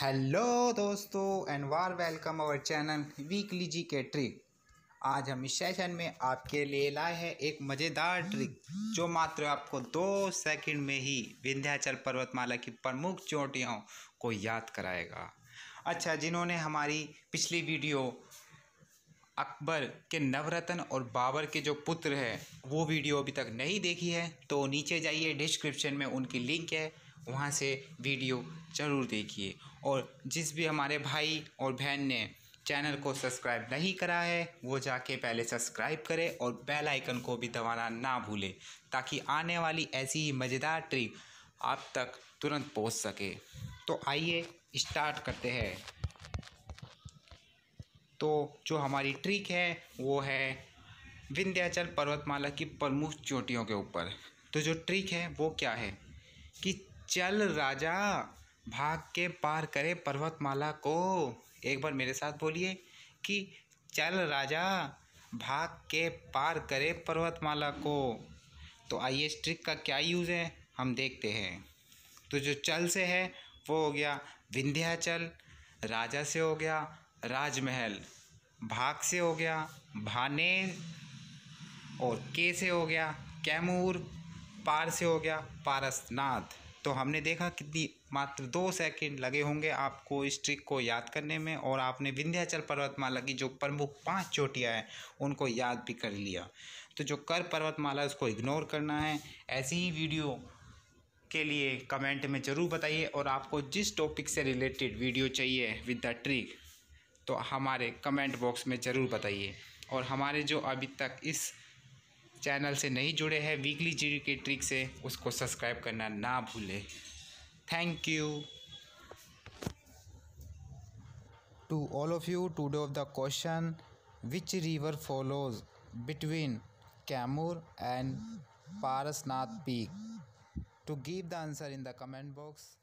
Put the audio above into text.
hello दोस्तों and वार welcome our channel weekly G K trick आज हम इस सेशन में आपके लिए लाए हैं एक मज़ेदार ट्रिक जो मात्र आपको दो सेकंड में ही विंध्याचल पर्वतमाला की प्रमुख चोटियों को याद कराएगा अच्छा जिन्होंने हमारी पिछली वीडियो अकबर के नवरत्न और बाबर के जो पुत्र है वो वीडियो अभी तक नहीं देखी है तो नीचे जाइए डिस्क्रिप्शन में उनकी लिंक है वहाँ से वीडियो ज़रूर देखिए और जिस भी हमारे भाई और बहन ने चैनल को सब्सक्राइब नहीं करा है वो जाके पहले सब्सक्राइब करें और बेल आइकन को भी दबाना ना भूलें ताकि आने वाली ऐसी ही मज़ेदार ट्रिप आप तक तुरंत पहुंच सके तो आइए स्टार्ट करते हैं तो जो हमारी ट्रिक है वो है विंध्याचल पर्वतमाला की प्रमुख चोटियों के ऊपर तो जो ट्रिक है वो क्या है कि चल राजा भाग के पार करे पर्वतमाला को एक बार मेरे साथ बोलिए कि चल राजा भाग के पार करे पर्वतमाला को तो आइए इस ट्रिक का क्या यूज़ है हम देखते हैं तो जो चल से है वो हो गया विंध्याचल राजा से हो गया राजमहल भाग से हो गया भाने और के से हो गया कैमूर पार से हो गया पारसनाथ तो हमने देखा कितनी मात्र दो सेकंड लगे होंगे आपको इस ट्रिक को याद करने में और आपने विंध्याचल पर्वतमाला की जो प्रमुख पांच चोटियां हैं उनको याद भी कर लिया तो जो कर पर्वतमाला उसको इग्नोर करना है ऐसी ही वीडियो के लिए कमेंट में ज़रूर बताइए और आपको जिस टॉपिक से रिलेटेड वीडियो चाहिए विद द ट्रिक तो हमारे कमेंट बॉक्स में ज़रूर बताइए और हमारे जो अभी तक इस चैनल से नहीं जुड़े हैं वीकली जी के ट्रिक से उसको सब्सक्राइब करना ना भूलें thank you to all of you today of the question which river follows between Kaimur and Parasnath peak to give the answer in the comment box